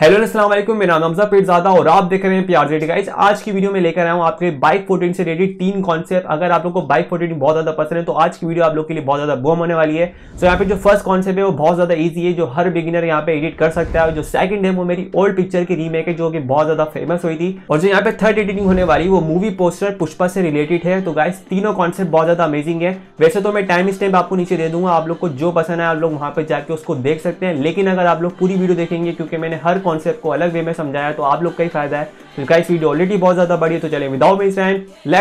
hello अस्सलाम वालेकुम मेरा नाम पेट ज़्यादा और आप देख रहे हैं प्यार जेटी गाइज आज की वीडियो में लेकर आया हूँ आपके बाइक फोर्टीन से रिलेटेड तीन कॉन्सेप्ट अगर आप लोगों को बाइक फोर्टीन बहुत ज़्यादा पसंद है तो आज की वीडियो आप लोग के लिए बहुत ज़्यादा बोम होने वाली है तो यहाँ पे जो फर्स्ट कॉन्सेप्ट है वो बहुत ज़्यादा ईजी है जो हर बिगिनर यहाँ पे एडिट कर सकता है जो सेकंड है वो मेरी ओल्ड पिक्चर की रीमेक है जो कि बहुत ज़्यादा फेमस हुई थी और जो यहाँ पे थर्ड एडिटिंग होने वाली वो मूवी पोस्टर पुष्पा से रिलेटेड है तो गाइज तीनों कॉन्सेप्ट बहुत ज़्यादा अमेजिंग है वैसे तो मैं टाइम स्टेप आपको नीचे दे दूंगा आप लोग को जो पसंद है आप लोग वहाँ पे जाकर उसको देख सकते हैं लेकिन अगर आप लोग पूरी वीडियो देखेंगे क्योंकि मैंने हर कॉन्सेप्ट को अलग वे में समझाया तो आप लोग का ही फायदा है तो गाइस वीडियो ऑलरेडी बहुत ज़्यादा बड़ी है तो चले विदाउट मिस एंड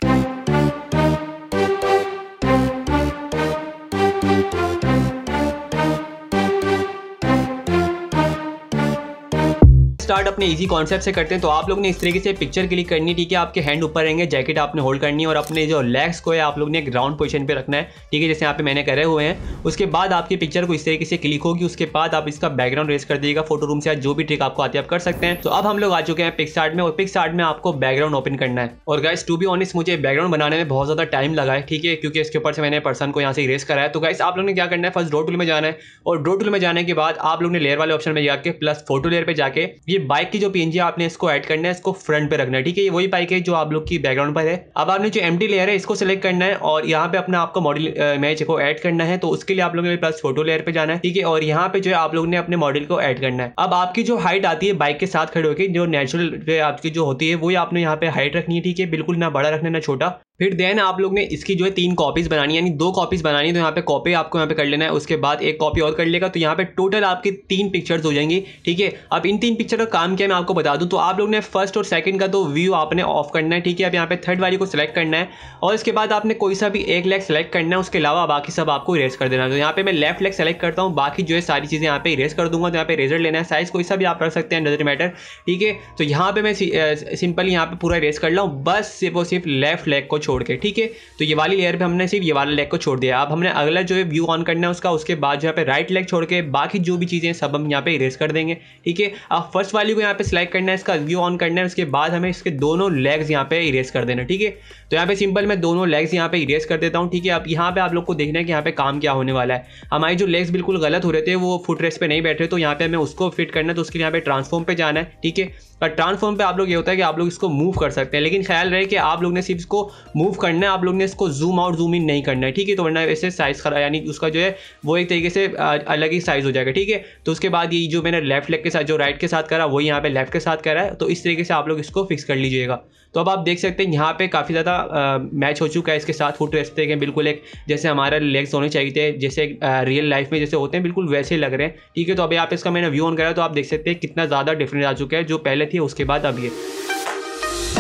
अपने इजी कॉन्सेप्ट से करते हैं तो आप लोग ने इस तरीके से पिक्चर क्लिक करनी ठीक है आपके हैंड ऊपर रहेंगे जैकेट आपने होल्ड करनी है और अपने जो लेग्स को है आप लोग ने एक राउंड पोजीशन पे रखना है ठीक है जैसे यहाँ पे मैंने करे हुए हैं उसके बाद आपकी पिक्चर को इस तरीके से क्लिक होगी उसके बाद आप इसका बैकग्राउंड रेस कर दिएगा फोटो रूम से जो भी ट्रिक आपको आती है आप कर सकते हैं तो अब हम लोग आ चुके हैं पिक्स में और पिक्स में आपको बैकग्राउंड ओपन करना है और गाइस टू बी ऑनेस्ट मुझे बैकग्राउंड बनाने में बहुत ज़्यादा टाइम लगा है ठीक है क्योंकि इसके ऊपर से मैंने पर्सन को यहाँ से रेस कराया तो गाइस आप लोग ने क्या करना है फर्स्ट ड्रो टूल में जाना है और ड्रो टूल में जाने के बाद आप लोग ने लेयर वाले ऑप्शन में जाकर प्लस फोटो लेयर पर जाके ये बाइक की जो पीएनजी आपने इसको ऐड करना है इसको फ्रंट पे रखना है ठीक है ये वही पाइक है जो आप लोग की बैकग्राउंड पर है अब आपने जो एमटी लेयर है इसको सेलेक्ट करना है और यहाँ पे अपना आपको मॉडल मैच को ऐड करना है तो उसके लिए आप लोगों ने प्लस फोटो लेयर पे जाना है ठीक है और यहाँ पे जो है आप लोगों ने अपने मॉडल को एड करना है अब आपकी जो हाइट आती है बाइक के साथ खड़े होकर जो नेचुरल आपकी जो होती है वही आपने यहाँ पे हाइट रखनी है ठीक है बिल्कुल ना बड़ा रखना ना छोटा फिर देन आप लोग ने इसकी जो है तीन कॉपीज़ बनानी यानी दो कॉपीज़ बनानी तो यहाँ पे कॉपी आपको यहाँ पे कर लेना है उसके बाद एक कॉपी और कर लेगा तो यहाँ पे टोटल आपकी तीन पिक्चर्स हो जाएंगी ठीक है अब इन तीन पिक्चर का काम क्या मैं आपको बता दूँ तो आप लोग ने फर्स्ट और सेकंड का तो व्यू आपने ऑफ करना है ठीक है अब यहाँ पे थर्ड वाली को सिलेक्ट करना है और इसके बाद आपने कोई सा भी एक लेग सेलेक्ट करना है उसके अलावा बाकी सब आपको इरेज कर देना है तो यहाँ पे मैं लेफ्ट लेग सेलेक्ट करता हूँ बाकी जो है सारी चीज़ें यहाँ पे इरेज कर दूंगा तो यहाँ पे रेजर लेना है साइज़ कोई सा भी आप कर सकते हैं डजर मैटर ठीक है तो यहाँ पे मैं सिंपली यहाँ पे पूरा इरेज कर लाऊँ बस सिर्फ और सिर्फ लेफ्ट लेग को छोड़ के ठीक है तो ये वाली लेयर पे हमने सिर्फ ये वाला लेग को छोड़ दिया अब हमने अगला जो है व्यू ऑन करना है उसका उसके बाद जो है राइट लेग छोड़ के बाकी जो भी चीज़ें सब हम यहाँ पे इरेज कर देंगे ठीक है अब फर्स्ट वाली को यहाँ पे सिलेक्ट करना है इसका व्यू ऑन करना है उसके बाद हमें इसके दोनों लेग्स यहाँ पे इरेज कर देना ठीक है तो यहाँ पे सिंपल मैं दोनों लेग्स यहाँ पे इरेज कर देता हूँ ठीक है अब यहाँ पे आप लोग को देखना है कि यहाँ पे काम क्या होने वाला है हमारे जो लेग्स बिल्कुल गलत हो रहे थे वो फुट रेस पे नहीं बैठ रहे तो यहाँ पे हमें उसको फिट करना है तो उसके लिए यहाँ पे ट्रांसफॉर्म पे जाना है ठीक है और ट्रांसफॉर्म पे आप लोग ये होता है कि आप लोग इसको मूव कर सकते हैं लेकिन ख्याल रहे कि आप लोग ने सिर्फ इसको मूव करना है आप लोग ने इसको जूम आउट जूम इन नहीं करना है ठीक है तो वरना ऐसे साइज़ खराब यानी उसका जो है वो एक तरीके से अलग ही साइज़ हो जाएगा ठीक है तो उसके बाद ये जो मैंने लेफ्ट लेग के साथ जो राइट के साथ करा वही यहाँ पे लेफ्ट के साथ करा है तो इस तरीके से आप लोग इसको फिक्स कर लीजिएगा तो अब आप देख सकते हैं यहाँ पे काफ़ी ज़्यादा मैच हो चुका है इसके साथ फुट रेस्ट हैं बिल्कुल एक जैसे हमारे लेग्स होने चाहिए थे जैसे रियल लाइफ में जैसे होते हैं बिल्कुल वैसे लग रहे हैं ठीक है तो अभी आप इसका मैंने व्यू ऑन करा तो आप देख सकते हैं कितना ज़्यादा डिफरेंस आ चुका है जो पहले थी उसके बाद अभी है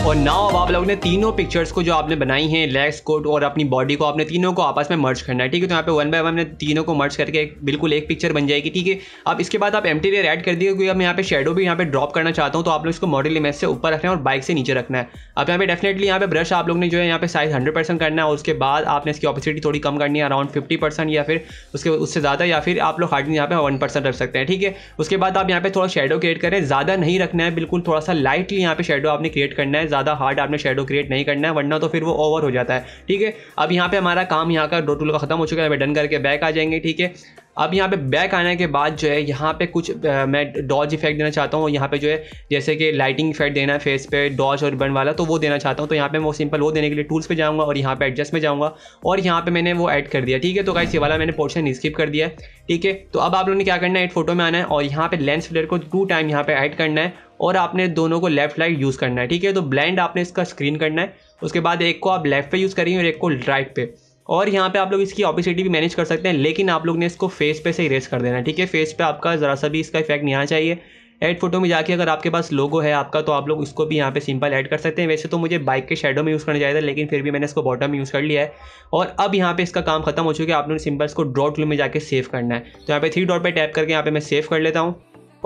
और नाउ अब आप लोगों ने तीनों पिक्चर्स को जो आपने बनाई हैं लेग्स कोट और अपनी बॉडी को आपने तीनों को आपस में मर्ज करना है ठीक है तो यहाँ पे वन बाय वन तीनों को मर्ज करके एक बिल्कुल एक पिक्चर बन जाएगी ठीक है अब इसके बाद आप एमटी लेयर ऐड कर दिए क्योंकि अब यहाँ पे शेडो भी यहाँ पे ड्रॉप करना चाहता हूँ तो आप लोग इसको मॉडल इमेज से ऊपर रखना है और बाइक से नीचे रखना है अब यहाँ पे डेफिनेटली यहाँ पे ब्रश आप लोग ने जो है यहाँ पे साइज हंड्रेड करना है उसके बाद आपने इसकी ऑपोसिटी थोड़ी कम करनी है अराउंड फिफ्टी या फिर उसके उससे ज़्यादा या फिर आप लोग हार्डली यहाँ पे वन परसेंट रख सकते हैं ठीक है उसके बाद आप यहाँ पे थोड़ा शेडो क्रिएट करें ज़्यादा नहीं रखना है बिल्कुल थोड़ा सा लाइटली यहाँ पे शेडो आपने क्रिएट करना है है ज़्यादा हार्ड आपने शेडो क्रिएट नहीं करना है वरना तो फिर वो ओवर हो जाता है ठीक है अब यहाँ पे हमारा काम यहाँ का डोटूल का खत्म हो चुका है डन करके बैक आ जाएंगे ठीक है अब यहाँ पे बैक आने के बाद जो है यहाँ पे कुछ आ, मैं डॉज इफेक्ट देना चाहता हूँ यहाँ पे जो है जैसे कि लाइटिंग इफेक्ट देना है फेस पे डॉज और बर्न वाला तो वो देना चाहता हूँ तो यहाँ पे मैं वो सिंपल वो देने के लिए टूल्स पे जाऊँगा और यहाँ पे एडजस्ट में जाऊँगा और यहाँ पे मैंने वो ऐड कर दिया ठीक है तो कहीं वाला मैंने पोर्शन स्किप कर दिया ठीक है तो अब आप लोगों ने क्या करना है एक फोटो में आना है और यहाँ पे लेंस फ्लेयर को टू टाइम यहाँ पे ऐड करना है और आपने दोनों को लेफ़्ट लाइट यूज़ करना है ठीक है तो ब्लाइंड आपने इसका स्क्रीन करना है उसके बाद एक को आप लेफ़्ट पे यूज़ करेंगे और एक को राइट पे और यहाँ पे आप लोग इसकी ऑपिसिटी भी मैनेज कर सकते हैं लेकिन आप लोग ने इसको फेस पे से इरेज कर देना है ठीक है फेस पे आपका ज़रा सा भी इसका इफेक्ट नहीं आना चाहिए एड फोटो में जाके अगर आपके पास लोगो है आपका तो आप लोग इसको भी यहाँ पे सिंपल ऐड कर सकते हैं वैसे तो मुझे बाइक के शेडो में यूज़ करना चाहिए था लेकिन फिर भी मैंने इसको बॉटम में यूज़ कर लिया है और अब यहाँ पे इसका काम खत्म हो चुका है आप लोगों ने सिंपल इसको ड्रॉ टूल में जाकर सेव करना है तो यहाँ पे थ्री डॉट पर टैप करके यहाँ पे मैं सेव कर लेता हूँ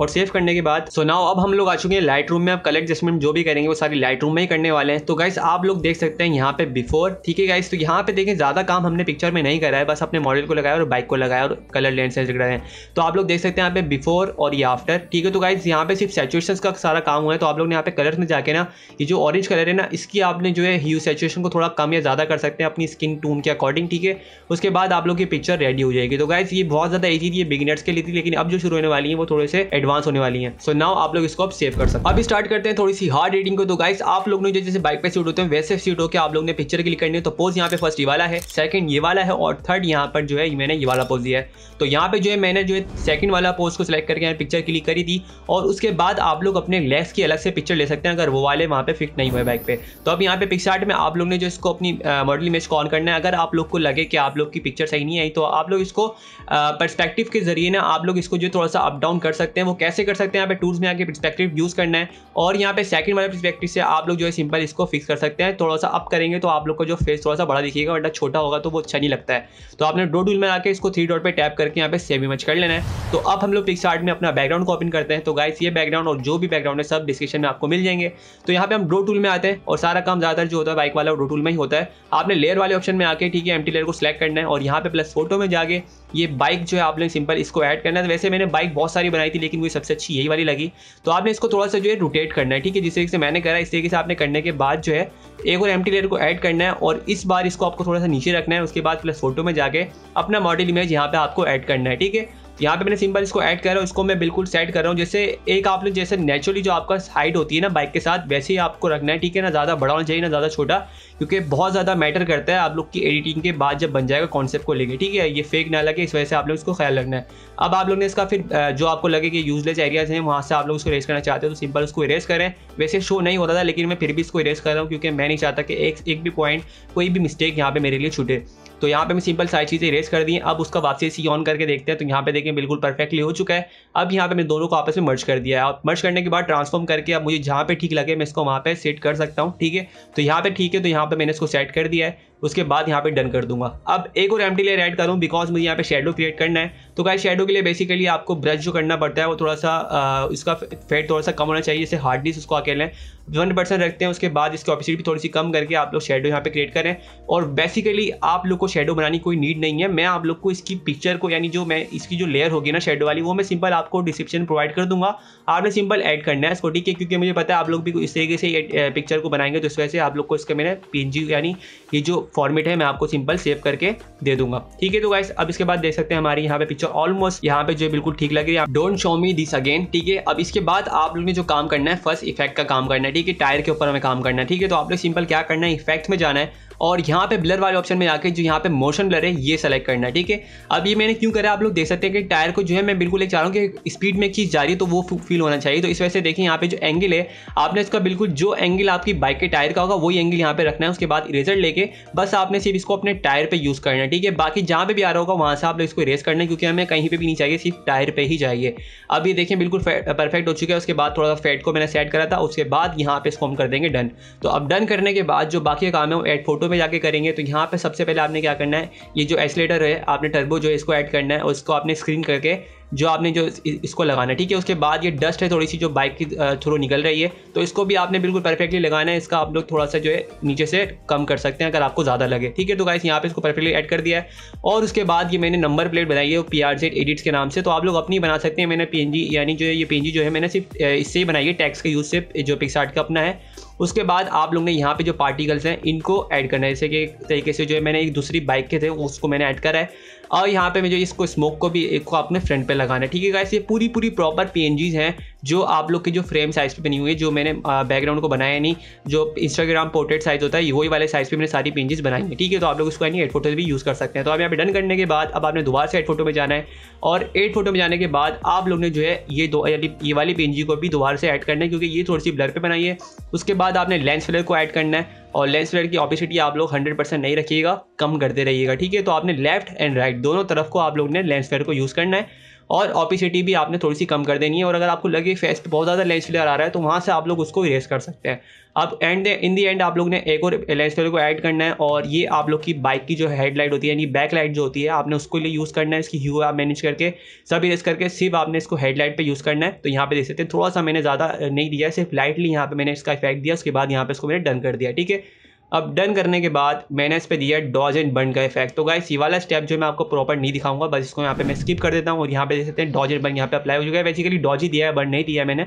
और सेव करने के बाद सो नाउ अब हम लोग आ चुके हैं लाइट रूम में अब कलेक्ट एडजस्टमेंट जो भी करेंगे वो सारी लाइट रूम में ही करने वाले हैं तो गाइस आप लोग देख सकते हैं यहाँ पे बिफोर ठीक है गाइस तो यहाँ पे देखें ज़्यादा काम हमने पिक्चर में नहीं करा है बस अपने मॉडल को लगाया और बाइक को लगाया और कलर लेंस लग रहे हैं तो आप लोग देख सकते हैं यहाँ पे बिफोर और ये आफ्टर ठीक है तो गाइज यहाँ पे सिर्फ सेचुएशन का सारा काम हुआ है तो आप लोग ने यहाँ पे कलर में जाके ना ये जो ऑरेंज कलर है ना इसकी आपने जो है ह्यू सेचुएशन को थोड़ा कम या ज़्यादा कर सकते हैं अपनी स्किन टून के अकॉर्डिंग ठीक है उसके बाद आप लोग की पिक्चर रेडी हो जाएगी तो गाइज ये बहुत ज़्यादा ईजी थी बिगिनर्स के लिए थी लेकिन अब जो शुरू होने वाली है वो थोड़े से एडवांस एडवांस होने वाली है सो so नाउ आप लोग इसको आप सेव कर सकते अभी अब स्टार्ट करते हैं थोड़ी सी हार्ड रीडिंग को तो गाइस आप लोग ने जो जैसे बाइक पे सीट होते हैं वैसे सीट होकर आप लोग ने पिक्चर क्लिक करनी है तो पोज यहाँ पे फर्स्ट ये वाला है सेकंड ये वाला है और थर्ड यहाँ पर जो है मैंने ये वाला पोज दिया है तो यहाँ पे जो है मैंने जो है सेकंड वाला पोज को सिलेक्ट करके पिक्चर क्लिक करी थी और उसके बाद आप लोग अपने लेग्स की अलग से पिक्चर ले सकते हैं अगर वो वाले वहाँ पे फिट नहीं हुए बाइक पे तो अब यहाँ पे पिक्चर में आप लोग ने जो इसको अपनी मॉडल इमेज को ऑन करना है अगर आप लोग को लगे कि आप लोग की पिक्चर सही नहीं आई तो आप लोग इसको परस्पेक्टिव के जरिए ना आप लोग इसको जो थोड़ा सा अप डाउन कर सकते हैं वो कैसे कर सकते हैं यहाँ पे टूल्स में आके परस्पेक्टिव यूज़ करना है और यहाँ पे सेकंड वाले परस्पेक्टिव से आप लोग जो है सिंपल इसको फिक्स कर सकते हैं थोड़ा सा अप करेंगे तो आप लोग को जो फेस थोड़ा सा बड़ा दिखेगा बटा छोटा होगा तो वो अच्छा नहीं लगता है तो आपने डो टूल में आके इसको थ्री डॉट पर टैप करके यहाँ पे सेव इमेज कर लेना है तो अब हम लोग पिक्स में अपना बैकग्राउंड को ओपन करते हैं तो गाइस ये बैकग्राउंड और जो भी बैकग्राउंड है सब डिस्क्रिप्शन में आपको मिल जाएंगे तो यहाँ पे हम डो टूल में आते हैं और सारा काम ज़्यादातर जो होता है बाइक वाला डो टूल में ही होता है आपने लेयर वाले ऑप्शन में आके ठीक है एम लेयर को सिलेक्ट करना है और यहाँ पे प्लस फोटो में जाके ये बाइक जो है आप लोग सिंपल इसको ऐड करना है तो वैसे मैंने बाइक बहुत सारी बनाई थी लेकिन मुझे सबसे अच्छी यही वाली लगी तो आपने इसको थोड़ा सा जो है रोटेट करना है ठीक है जिस तरीके से मैंने करा इस तरीके से आपने करने के बाद जो है एक और एम लेयर को ऐड करना है और इस बार इसको आपको थोड़ा सा नीचे रखना है उसके बाद प्लस फोटो में जाके अपना मॉडल इमेज यहाँ पर आपको ऐड करना है ठीक है यहाँ पे मैंने सिंपल इसको ऐड करा उसको मैं बिल्कुल सेट कर रहा हूँ जैसे एक आपने जैसे नेचुरली जो आपका हाइट होती है ना बाइक के साथ वैसे ही आपको रखना है ठीक है ना ज़्यादा बड़ा होना चाहिए ना ज़्यादा छोटा क्योंकि बहुत ज़्यादा मैटर करता है आप लोग की एडिटिंग के बाद जब बन जाएगा कॉन्सेप्ट को लेकर ठीक है ये फेक ना लगे इस वजह से आप लोग इसको ख्याल रखना है अब आप लोग ने इसका फिर जो आपको लगे कि यूजलेस एरियाज हैं वहाँ से आप लोग उसको रेस करना चाहते हो तो सिंपल उसको इरेज करें वैसे शो नहीं होता था लेकिन मैं फिर भी इसको इरेज कर रहा हूँ क्योंकि मैं नहीं चाहता कि एक एक भी पॉइंट कोई भी मिस्टेक यहाँ पर मेरे लिए छूटे तो यहाँ पे मैं सिंपल सारी चीज़ें इरेज कर दी अब उसका वापसी सी ऑन करके देखते हैं तो यहाँ पे देखें बिल्कुल परफेक्टली हो चुका है अब यहाँ पे मैं दोनों को आपस में मर्ज कर दिया है और मर्ज करने के बाद ट्रांसफॉर्म करके अब मुझे जहाँ पे ठीक लगे मैं इसको वहाँ पे सेट कर सकता हूँ ठीक है तो यहाँ पे ठीक है तो यहाँ पे मैंने इसको सेट कर दिया है उसके बाद यहाँ पे डन कर दूंगा अब एक और एम लेयर ऐड करूँ बिकॉज मुझे यहाँ पे शेडो क्रिएट करना है तो गाइस शेडो के लिए बेसिकली आपको ब्रश जो करना पड़ता है वो थोड़ा सा इसका फेट थोड़ा सा कम होना चाहिए जैसे हार्डनेस उसको अकेले वन परसेंट रखते हैं उसके बाद इसकी ऑपिसिटी भी थोड़ी सी कम करके आप लोग शेडो यहाँ पे क्रिएट करें और बेसिकली आप लोग को शेडो बनाने की कोई नीड नहीं है मैं आप लोग को इसकी पिक्चर को यानी जो मैं इसकी जो लेयर होगी ना शेडो वाली वो मैं सिंपल आपको डिस्क्रिप्शन प्रोवाइड कर दूंगा आपने सिंपल ऐड करना है इसको ठीक है क्योंकि मुझे पता है आप लोग भी इस तरीके से पिक्चर को बनाएंगे तो इस वजह से आप लोग को इसका मैंने पी यानी ये जो फॉर्मेट है मैं आपको सिंपल सेव करके दे दूंगा ठीक है तो गाइस अब इसके बाद देख सकते हैं हमारी यहाँ पे पिक्चर ऑलमोस्ट यहाँ पे जो बिल्कुल ठीक लग रही है don't show me this again ठीक है अब इसके बाद आप लोग ने जो काम करना है फर्स्ट इफेक्ट का काम करना है ठीक है टायर के ऊपर हमें काम करना है ठीक है तो आप लोग सिंपल क्या करना है इफेक्ट में जाना है और यहाँ पे ब्लर वाले ऑप्शन में जाकर जो यहाँ पे मोशन ब्लर है ये सेलेक्ट करना है ठीक है अब ये मैंने क्यों करा आप लोग देख सकते हैं कि टायर को जो है मैं बिल्कुल एक चाह रहा हूँ कि स्पीड में एक चीज़ जा रही है तो वो फील होना चाहिए तो इस वजह से देखिए यहाँ पे जो एंगल है आपने इसका बिल्कुल जो एंगल आपकी बाइक के टायर का होगा वही एंगल यहाँ पे रखना है उसके बाद इरेजर लेके बस आपने सिर्फ इसको अपने टायर पर यूज़ करना है ठीक है बाकी जहाँ पे भी आ रहा होगा वहाँ से आप लोग इसको इरेज करना है क्योंकि हमें कहीं पर भी नहीं चाहिए सिर्फ टायर पर ही चाहिए अब ये देखें बिल्कुल परफेक्ट हो चुका है उसके बाद थोड़ा सा फैट को मैंने सेट करा था उसके बाद यहाँ पे इसको हम कर देंगे डन तो अब डन करने के बाद जो बाकी काम है वो एड फोटो में जाके करेंगे तो यहाँ पे सबसे पहले आपने क्या करना है ये जो एक्सलेटर है आपने टर्बो जो है इसको ऐड करना है और इसको आपने स्क्रीन करके जो आपने जो इसको लगाना है ठीक है उसके बाद ये डस्ट है थोड़ी सी जो बाइक के थ्रू निकल रही है तो इसको भी आपने बिल्कुल परफेक्टली लगाना है इसका आप लोग थोड़ा सा जो है नीचे से कम कर सकते हैं अगर आपको ज़्यादा लगे ठीक है तो गाइस यहाँ पे इसको परफेक्टली ऐड कर दिया है और उसके बाद ये मैंने नंबर प्लेट बनाई है पी आर जेड एडिट्स के नाम से तो आप लोग अपनी बना सकते हैं मैंने पी यानी जो है ये पी जो है मैंने सिर्फ इससे ही बनाई है टैक्स के यूज़ से जो पिक्सार्ट का अपना है उसके बाद आप लोग ने यहाँ पे जो पार्टिकल्स हैं इनको ऐड करना है जैसे कि एक तरीके से जो है मैंने एक दूसरी बाइक के थे उसको मैंने ऐड करा है और यहाँ पे जो इसको स्मोक को भी एक को अपने फ्रंट पे लगाना है ठीक है गाइस ये पूरी पूरी प्रॉपर पी हैं जो आप लोग की जो फ्रेम साइज़ पे बनी हुई है जो मैंने बैकग्राउंड को बनाया नहीं जो इंस्टाग्राम पोर्ट्रेट साइज़ होता है वही वाले साइज़ पे मैंने सारी पेंजेस बनाई हैं ठीक है तो आप लोग उसको यानी एड फोटोज भी यूज़ कर सकते हैं तो अब यहाँ पे डन करने के बाद अब आपने दोबारा से एड फोटो में जाना है और एड फोटो में जाने के बाद आप लोग ने जो है ये दो ये वाली पेंजी को भी दोबारा से ऐड करना है क्योंकि ये थोड़ी सी ब्लर पर बनाई है उसके बाद आपने लेंस फिलर को ऐड करना है और लेंस फिलर की ऑपिसिटी आप लोग 100 परसेंट नहीं रखिएगा कम करते रहिएगा ठीक है तो आपने लेफ्ट एंड राइट दोनों तरफ को आप लोग ने लेंस फिलर को यूज़ करना है और ऑपिसिटी भी आपने थोड़ी सी कम कर देनी है और अगर आपको लगे फेस पे बहुत ज़्यादा लेंस फ्लेयर आ रहा है तो वहाँ से आप लोग उसको इरेज कर सकते हैं अब एंड इन दी एंड आप लोग ने एक और लेंस फ्लेयर को ऐड करना है और ये आप लोग की बाइक की जो हेडलाइट होती है यानी बैक लाइट जो होती है आपने उसको लिए यूज़ करना है इसकी ह्यू आप मैनेज करके सब इरेज करके सिर्फ आपने इसको हेडलाइट पर यूज़ करना है तो यहाँ पर देख सकते हैं थोड़ा सा मैंने ज़्यादा नहीं दिया सिर्फ लाइटली यहाँ पर मैंने इसका इफेक्ट दिया उसके बाद यहाँ पर इसको मैंने डन कर दिया ठीक है अब डन करने के बाद मैंने इस पर दिया डॉज एंड बन का इफेक्ट तो गाइस ये वाला स्टेप जो मैं आपको प्रॉपर नहीं दिखाऊंगा बस इसको यहाँ पे मैं स्किप कर देता हूँ और यहाँ पे देख सकते हैं डॉज एंड बन यहाँ पे अप्लाई हो चुका है बेसिकली डॉज ही दिया है बन नहीं दिया है मैंने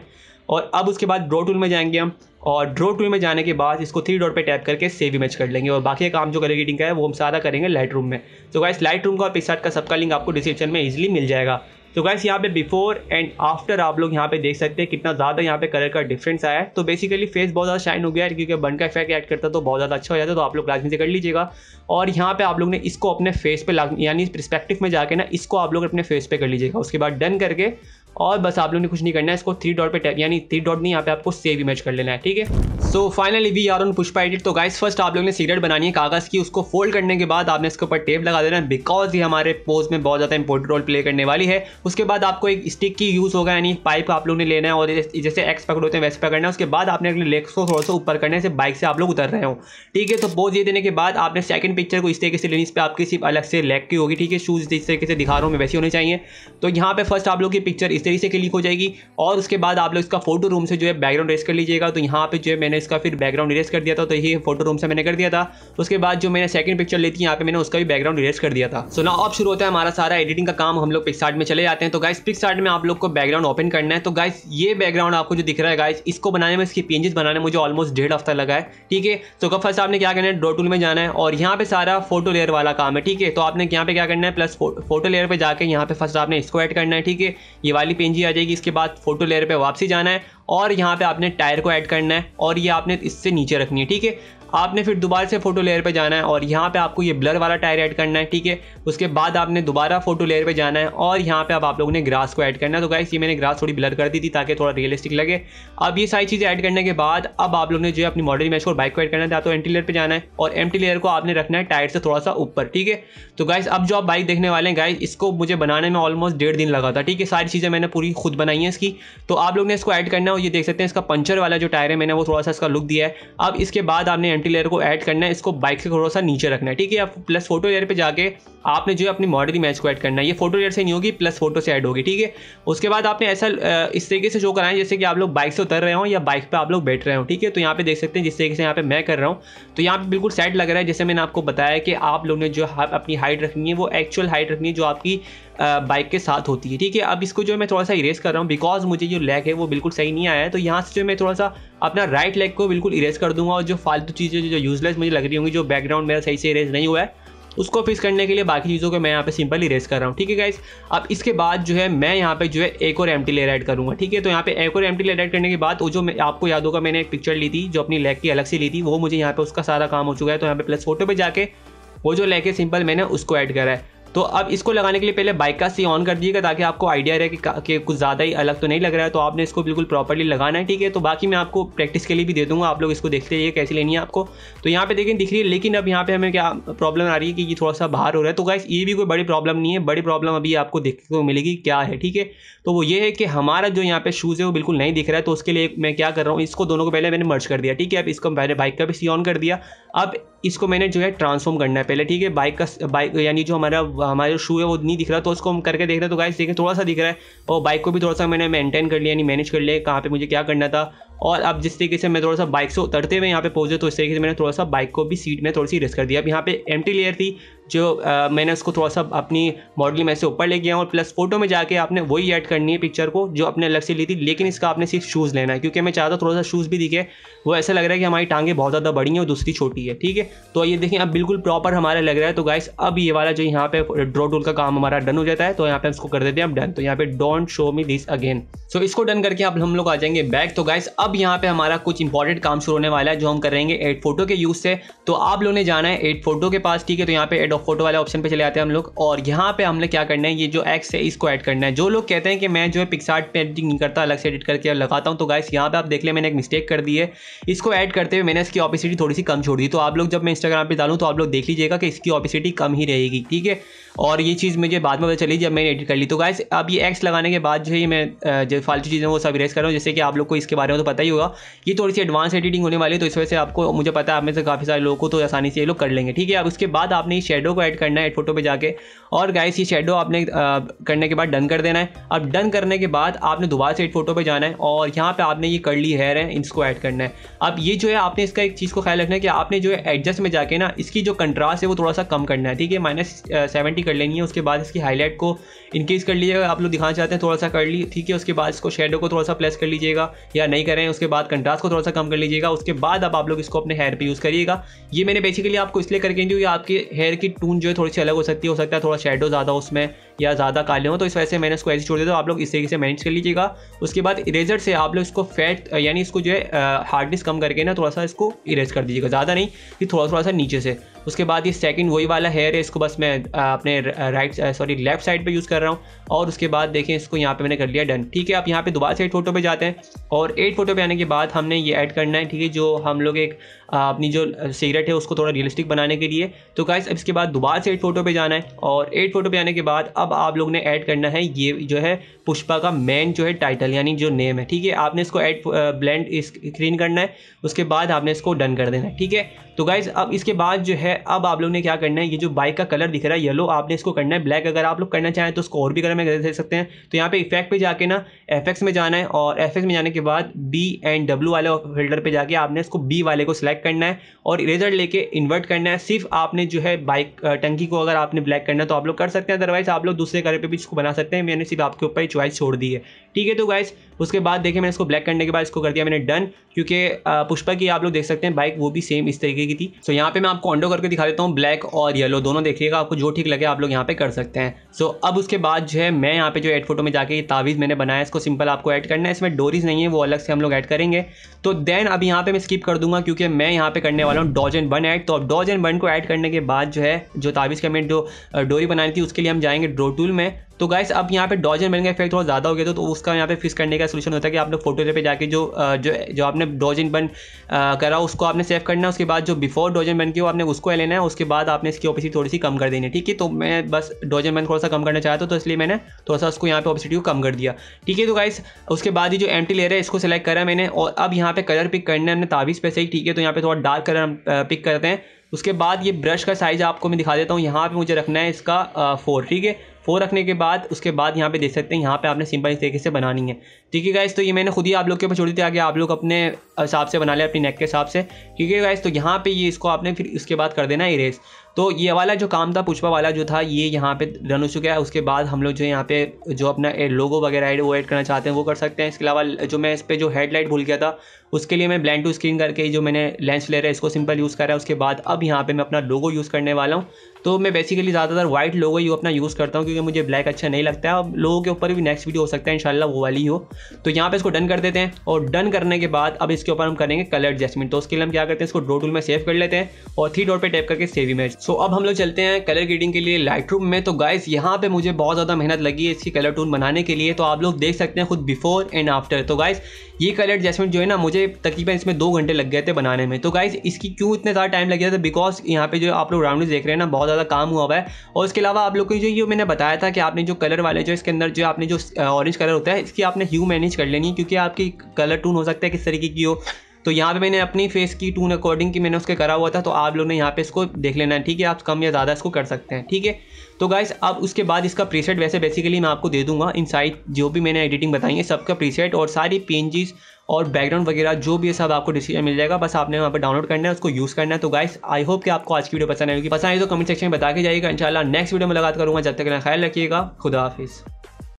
और अब उसके बाद ड्रो टूल में जाएंगे हम और ड्रो टूल में जाने के बाद इसको थ्री डॉट पर टैप करके सेव इमेज कर लेंगे और बाकी काम जो कलर एडिटिंग का है वो हम सारा करेंगे लाइट रूम में तो गाइस लाइट रूम का और पिक्सार्ट का सबका लिंक आपको डिस्क्रिप्शन में ईजिली मिल जाएगा तो गैस यहाँ पे बिफोर एंड आफ्टर आप लोग यहाँ पे देख सकते हैं कितना ज़्यादा यहाँ पे कलर का डिफरेंस आया है तो बेसिकली फेस बहुत ज़्यादा शाइन हो गया है क्योंकि बन का इफेक्ट ऐड करता तो बहुत ज़्यादा अच्छा हो जाता तो आप लोग लाजमी से कर लीजिएगा और यहाँ पे आप लोग ने इसको अपने फेस पे यानी प्रस्पेक्टिव में जाके ना इसको आप लोग अपने फेस पे कर लीजिएगा उसके बाद डन करके और बस आप लोग ने कुछ नहीं करना है इसको थ्री डॉट पे टैप यानी थ्री डॉट नहीं यहाँ पे आपको सेव इमेज कर लेना है ठीक है so finally we are on Pushpa edit तो गाइस फर्स्ट आप लोग ने सिगरेट बनानी है कागज़ की उसको फोल्ड करने के बाद आपने इसके ऊपर टेप लगा देना है बिकॉज ये हमारे पोज में बहुत ज़्यादा इंपॉर्टेंट रोल प्ले करने वाली है उसके बाद आपको एक स्टिक की यूज़ होगा यानी पाइप आप लोग ने लेना है और जैसे एक्स पकड़ होते हैं वैसे पकड़ना है उसके बाद आपने अपने लेग्स को थोड़ा सा ऊपर करने से बाइक से आप लोग उतर रहे हो ठीक है तो पोज ये देने के बाद आपने सेकंड पिक्चर को इस तरीके से लेनी इस पर आपकी सिर्फ अलग से लेग की होगी ठीक है शूज़ जिस तरीके से दिखा रहा हूँ मैं वैसे होने चाहिए तो यहाँ पर फर्स्ट आप लोग की पिक्चर इस तरीके से क्लिक हो जाएगी और उसके बाद आप लोग इसका फोटो रूम से जो है बैकग्राउंड रेस कर लीजिएगा तो यहाँ पे जो है मैंने इसका फिर बैकग्राउंड रेस कर दिया था तो ये फोटो रूम से मैंने कर दिया था उसके बाद जो मैंने सेकंड पिक्चर ली थी यहाँ पे मैंने उसका भी बैकग्राउंड रेस कर दिया था सो ना अब शुरू होता है हमारा सारा एडिटिंग का काम हम लोग पिक्सार्ट में चले जाते हैं तो गाइस पिक्सार्ट में आप लोग को बैकग्राउंड ओपन करना है तो गाइस ये बैकग्राउंड आपको जो दिख रहा है गाइस इसको बनाने में इसकी पेंजेस बनाने में मुझे ऑलमोस्ट डेढ़ हफ्ता लगा है ठीक है तो कब फर्स्ट आपने क्या करना है डोटूल में जाना है और यहाँ पे सारा फोटो लेयर वाला काम है ठीक है तो आपने यहाँ पे क्या करना है प्लस फोटो लेयर पर जाकर यहाँ पे फर्स्ट आपने इसको एड करना है ठीक है ये वाली वाली पेंजी आ जाएगी इसके बाद फोटो लेयर पे वापसी जाना है और यहाँ पे आपने टायर को ऐड करना है और ये आपने इससे नीचे रखनी है ठीक है आपने फिर दोबारा से फोटो लेयर पे जाना है और यहाँ पे आपको ये ब्लर वाला टायर ऐड करना है ठीक है उसके बाद आपने दोबारा फोटो लेयर पे जाना है और यहाँ पे अब आप लोगों ने ग्रास को ऐड करना है तो गाइस ये मैंने ग्रास थोड़ी ब्लर कर दी थी ताकि थोड़ा रियलिस्टिक लगे अब ये सारी चीज़ें ऐड करने के बाद अब आप लोग ने जो है अपनी मॉडल मैच को बाइक को ऐड करना था तो एंटी लेयर पर जाना है और एम लेयर को आपने रखना है टायर से थोड़ा सा ऊपर ठीक है तो गाइस अब जो आप बाइक देखने वाले हैं गाइस इसको मुझे बनाने में ऑलमोस्ट डेढ़ दिन लगा था ठीक है सारी चीज़ें मैंने पूरी खुद बनाई है इसकी तो आप लोग ने इसको ऐड करना है और ये देख सकते हैं इसका पंचर वाला जो टायर है मैंने वो थोड़ा सा इसका लुक दिया है अब इसके बाद आपने एंटी लेयर को ऐड करना है इसको बाइक से थोड़ा सा नीचे रखना है ठीक है आप प्लस फोटो लेयर पे जाके आपने जो है अपनी मॉडल इमेज को ऐड करना है ये फोटो लेयर से नहीं होगी प्लस फोटो से ऐड होगी ठीक है उसके बाद आपने ऐसा इस तरीके से शो कराएं जैसे कि आप लोग बाइक से उतर रहे हो या बाइक पर आप लोग बैठ रहे हो ठीक है तो यहाँ पे देख सकते हैं जिस तरीके से यहाँ पे मैं कर रहा हूँ तो यहाँ पे बिल्कुल सेट लग रहा है जैसे मैंने आपको बताया कि आप लोग ने जो अपनी हाइट रखनी है वो एक्चुअल हाइट रखनी है जो आपकी बाइक के साथ होती है ठीक है अब इसको जो मैं थोड़ा सा इरेज कर रहा हूँ बिकॉज मुझे जो लेग है वो बिल्कुल सही नहीं आया है तो यहाँ से जो मैं थोड़ा सा अपना राइट लेग को बिल्कुल इरेज कर दूंगा और जो फालतू चीज़ें जो यूजलेस मुझे लग रही होंगी जो बैकग्राउंड मेरा सही से इरेज नहीं हुआ है उसको फिक्स करने के लिए बाकी चीज़ों को मैं यहाँ पे सिंपल इरेज कर रहा हूँ ठीक है गाइज अब इसके बाद जो है मैं यहाँ पे जो है एक और एम टी लेर एड करूँगा ठीक है तो यहाँ पे एक और एम टी लेर एड करने के बाद वो जो आपको याद होगा मैंने एक पिक्चर ली थी जो अपनी लेग की अलग से ली थी वो मुझे यहाँ पे उसका सारा काम हो चुका है तो यहाँ पे प्लस फोटो पर जाके वो जो लेग है सिंपल मैंने उसको ऐड करा है तो अब इसको लगाने के लिए पहले बाइक का सी ऑन कर दीजिएगा ताकि आपको आइडिया रहे कि, कि कुछ ज़्यादा ही अलग तो नहीं लग रहा है तो आपने इसको बिल्कुल प्रॉपरली लगाना है ठीक है तो बाकी मैं आपको प्रैक्टिस के लिए भी दे दूँगा आप लोग इसको देखते रहिए कैसे लेनी है आपको तो यहाँ पे देखें दिख रही है लेकिन अब यहाँ पे हमें क्या प्रॉब्लम आ रही है कि ये थोड़ा सा बाहर हो रहा है तो गाइस ये भी कोई बड़ी प्रॉब्लम नहीं है बड़ी प्रॉब्लम अभी आपको देखने को मिलेगी क्या है ठीक है तो वो ये है कि हमारा जो यहाँ पे शूज़ है वो बिल्कुल नहीं दिख रहा है तो उसके लिए मैं क्या कर रहा हूँ इसको दोनों को पहले मैंने मर्ज कर दिया ठीक है अब इसको मैंने बाइक का भी सी ऑन कर दिया अब इसको मैंने जो है ट्रांसफॉर्म करना है पहले ठीक है बाइक का बाइक यानी जो हमारा हमारे जो शू है वो नहीं दिख रहा तो उसको हम करके देख रहे हैं तो गाइस देखें थोड़ा सा दिख रहा है और बाइक को भी थोड़ा सा मैंने मेंटेन कर लिया यानी मैनेज कर लिया कहाँ पे मुझे क्या करना था और अब जिस तरीके से मैं थोड़ा सा बाइक से उतरते हुए यहाँ पे पहुंचे तो इस तरीके से मैंने थोड़ा सा बाइक को भी सीट में थोड़ी सी रेस कर दिया अब यहाँ पे एम्प्टी लेयर थी जो आ, मैंने उसको थोड़ा सा अपनी मॉडल में से ऊपर ले गया और प्लस फोटो में जाके आपने वही ऐड करनी है पिक्चर को जो आपने अलग से ली थी लेकिन इसका आपने सिर्फ शूज़ लेना है क्योंकि मैं चाहता थोड़ा सा शूज़ भी दिखे वो ऐसा लग रहा है कि हमारी टांगें बहुत ज़्यादा बड़ी हैं और दूसरी छोटी है ठीक है तो ये देखें अब बिल्कुल प्रॉपर हमारा लग रहा है तो गाइस अब ये वाला जो यहाँ पे ड्रॉ टूल का काम हमारा डन हो जाता है तो यहाँ पे उसको कर देते हैं अब डन तो यहाँ पे don't show me this again so इसको डन करके अब हम लोग आ जाएंगे बैक तो गाइस अब यहाँ पे हमारा कुछ इंपॉर्टेंट काम शुरू होने वाला है जो हम करेंगे एड फोटो के यूज़ से तो आप लोगों ने जाना है एड फोटो के पास ठीक है तो यहाँ पे एड एड ऑफ फोटो वाले ऑप्शन पे चले आते हैं हम लोग और यहाँ पे हमने क्या करना है ये जो एक्स है इसको ऐड करना है जो लोग कहते हैं कि मैं जो है पिक्सार्ट पे एडिटिंग नहीं करता अलग से एडिट करके लगाता हूँ तो गाइस यहाँ पे आप देख लें मैंने एक मिस्टेक कर दी है इसको ऐड करते हुए मैंने इसकी ऑपिसिटी थोड़ी सी कम छोड़ दी तो आप लोग जब मैं इंस्टाग्राम पर डालूँ तो आप लोग देख लीजिएगा कि इसकी ऑपिसिटी कम ही रहेगी ठीक है और ये चीज़ मुझे बाद में पता चली जब मैंने एडिट कर ली तो गाइस अब ये एक्स लगाने के बाद जो है मैं जो फालतू चीज़ें वो सब रेस कर रहा हूँ जैसे कि आप लोग को इसके बारे में तो पता ही होगा ये थोड़ी सी एडवांस एडिटिंग होने वाली है तो इस वजह से आपको मुझे पता है आप में से काफ़ी सारे लोगों को तो आसानी से ये लोग कर लेंगे ठीक है अब उसके बाद आपने शेड शेडो को ऐड करना है फोटो पे जाके और गाइस ये शेडो आपने आ, करने के बाद डन कर देना है अब डन करने के बाद आपने दोबारा से एड फोटो पे जाना है और यहाँ पे आपने ये कर्ली हेयर है इसको ऐड करना है अब ये जो है आपने इसका एक चीज़ को ख्याल रखना है कि आपने जो है एडजस्ट में जाके ना इसकी जो कंट्रास्ट है वो थोड़ा सा कम करना है ठीक है माइनस सेवेंटी कर लेनी है उसके बाद इसकी हाईलाइट को इंक्रीज़ कर लीजिएगा आप लोग दिखाना चाहते हैं थोड़ा सा कर ली ठीक है उसके बाद इसको शेडो को थोड़ा सा प्लस कर लीजिएगा या नहीं करें उसके बाद कंट्रास्ट को थोड़ा सा कम कर लीजिएगा उसके बाद अब आप लोग इसको अपने हेयर पर यूज़ करिएगा ये मैंने बेसिकली आपको इसलिए करके क्योंकि आपके हेयर की टून जो है थोड़ी सी अलग हो सकती है हो सकता है थोड़ा शेडो ज़्यादा उसमें या ज़्यादा काले हो तो इस वजह से मैंने इसको ऐसे छोड़ दिया तो आप लोग इस तरीके से मैनेज कर लीजिएगा उसके बाद इरेजर से आप लोग इसको फैट यानी इसको जो है हार्डनेस कम करके ना थोड़ा सा इसको इरेज कर दीजिएगा ज़्यादा नहीं कि थोड़ा थोड़ा सा नीचे से उसके बाद ये सेकंड वही वाला हेयर है इसको बस मैं अपने राइट सॉरी लेफ्ट साइड पे यूज़ कर रहा हूँ और उसके बाद देखें इसको यहाँ पे मैंने कर लिया डन ठीक है आप यहाँ पे दोबारा से एट फोटो पे जाते हैं और एट फोटो पे आने के बाद हमने ये ऐड करना है ठीक है जो हम लोग एक अपनी जो सिगरेट है उसको थोड़ा रियलिस्टिक बनाने के लिए तो गाइस अब इसके बाद दोबारा से एट फोटो पर जाना है और एट फोटो पर आने के बाद अब आप लोग ने ऐड करना है ये जो है पुष्पा का मेन जो है टाइटल यानी जो नेम है ठीक है आपने इसको एड ब्लेंड स्क्रीन करना है उसके बाद आपने इसको डन कर देना है ठीक है तो गाइज़ अब इसके बाद जो है है अब आप लोग ने क्या करना है ये जो बाइक का कलर दिख रहा है येलो आपने इसको करना है ब्लैक अगर आप लोग करना चाहें तो उसको और भी कलर में दे सकते हैं तो यहाँ पे इफेक्ट पे जाके ना एफ में जाना है और एफ में जाने के बाद बी एंड डब्ल्यू वाले फिल्टर पर जाके आपने इसको बी वाले को सिलेक्ट करना है और इरेजर लेके इन्वर्ट करना है सिर्फ आपने जो है बाइक टंकी को अगर आपने ब्लैक करना है तो आप लोग कर सकते हैं अदरवाइज आप लोग दूसरे कलर पर भी इसको बना सकते हैं मैंने सिर्फ आपके ऊपर ही चॉइस छोड़ दी है ठीक है तो गाइस उसके बाद देखें मैंने इसको ब्लैक करने के बाद इसको कर दिया मैंने डन क्योंकि पुष्पा की आप लोग देख सकते हैं बाइक वो भी सेम इस तरीके की थी सो so, यहाँ पे मैं आपको ऑन्डो करके दिखा देता हूँ ब्लैक और येलो दोनों देखिएगा आपको जो ठीक लगे आप लोग यहाँ पे कर सकते हैं सो so, अब उसके बाद जो है मैं यहाँ पे जो एड फोटो में जाकर तावीज़ मैंने बनाया इसको सिंपल आपको ऐड करना है इसमें डोरीज नहीं है वो अलग से हम लोग ऐड करेंगे तो देन अब यहाँ पे मैं स्किप कर दूंगा क्योंकि मैं यहाँ पे करने वाला हूँ डॉज एंड बन ऐड तो अब डॉज एंड बन को ऐड करने के बाद जो है जो तावीज़ का मैंने जो डोरी बनाई थी उसके लिए हम जाएंगे ड्रो टूल में तो गाइस अब यहाँ पे डॉजन बैन का इफेक्ट थोड़ा ज़्यादा हो गया तो, उसका यहाँ पे फिक्स करने का सोल्यूशन होता है कि आप लोग फोटो पे जाके जो जो जो आपने डॉजन बन बैन करा उसको आपने सेव करना है उसके बाद जो बिफोर डॉजन बन बैन किया आपने उसको लेना है उसके बाद आपने इसकी ऑपिसिटी थोड़ी सी कम कर देनी है ठीक है तो मैं बस डॉजन बन बैन थोड़ा सा कम करना चाहता हूँ तो इसलिए मैंने थोड़ा सा उसको यहाँ पे ऑपिसिटी को कम कर दिया ठीक है तो गाइस उसके बाद ही जो एम लेयर है इसको सेलेक्ट करा मैंने और अब यहाँ पे कलर पिक करना है ताबीज़ पे सही ही ठीक है तो यहाँ पे थोड़ा डार्क कलर हम पिक करते हैं उसके बाद ये ब्रश का साइज़ आपको मैं दिखा देता हूँ यहाँ पे मुझे रखना है इसका फोर ठीक है फोर रखने के बाद उसके बाद यहाँ पे देख सकते हैं यहाँ पे आपने सिंपल इस तरीके से बनानी है ठीक है गाइस तो ये मैंने खुद ही आप लोग के ऊपर छोड़ी थी आगे आप लोग अपने हिसाब से बना लें अपनी नेक के हिसाब से ठीक है गाइस तो यहाँ पे ये इसको आपने फिर उसके बाद कर देना इरेज तो ये वाला जो काम था पुष्पा वाला जो था ये यहाँ पे रन हो चुका है उसके बाद हम लोग जो यहाँ पे जो अपना लोगो वगैरह है वो ऐड करना चाहते हैं वो कर सकते हैं इसके अलावा जो मैं इस पर जो हेडलाइट भूल गया था उसके लिए मैं ब्लैंड टू स्क्रीन करके जो मैंने लेंस ले रहा है इसको सिंपल यूज़ करा है उसके बाद अब यहाँ पे मैं अपना लोगो यूज़ करने वाला हूँ तो मैं बेसिकली ज़्यादातर व्हाइट लोगो ही अपना यूज़ करता हूँ क्योंकि मुझे ब्लैक अच्छा नहीं लगता है अब लोगों के ऊपर भी नेक्स्ट वीडियो हो सकता है इंशाल्लाह वो वाली हो तो यहाँ पे इसको डन कर देते हैं और डन करने के बाद अब इसके ऊपर हम करेंगे कलर एडजस्टमेंट तो उसके लिए हम क्या करते हैं इसको डो टूल में सेव कर लेते हैं और थ्री डॉट पर टैप करके सेव इमेज सो अब हम लोग चलते हैं कलर ग्रेडिंग के लिए लाइट में तो गाइस यहाँ पर मुझे बहुत ज़्यादा मेहनत लगी है इसकी कलर टून बनाने के लिए तो आप लोग देख सकते हैं खुद बिफोर एंड आफ्टर तो गाइस ये कलर जैसमिन जो है ना मुझे तकरीबन इसमें दो घंटे लग गए थे बनाने में तो गाइज इसकी क्यों इतना ज़्यादा टाइम लग गया था बिकॉज यहाँ पे जो आप लोग राउंड देख रहे हैं ना बहुत ज़्यादा काम हुआ हुआ है और उसके अलावा आप लोग को जो ये मैंने बताया था कि आपने जो कलर वाले जो इसके अंदर जो आपने जो ऑरेंज कलर होता है इसकी आपने ह्यू मैनेज कर लेनी है क्योंकि आपकी कलर टून हो सकता है किस तरीके की हो तो यहाँ पे मैंने अपनी फेस की टून अकॉर्डिंग की मैंने उसके करा हुआ था तो आप लोग ने यहाँ पे इसको देख लेना है ठीक है आप कम या ज़्यादा इसको कर सकते हैं ठीक है तो गाइस अब उसके बाद इसका प्रीसेट वैसे बेसिकली मैं आपको दे दूंगा इन जो भी मैंने एडिटिंग बताई है सबका प्रीसेट और सारी पेंजेस और बैकग्राउंड वगैरह जो भी है सब आपको डिसीजन मिल जाएगा बस आपने वहाँ पर डाउनलोड करना है उसको यूज़ करना है तो गाइस आई होप कि आपको आज की वीडियो पसंद आएगी पसंद आई तो कमेंट सेक्शन में बता के जाइएगा इंशाल्लाह नेक्स्ट वीडियो में लगात करूँगा जब तक ख्याल रखिएगा खुदा हाफिज़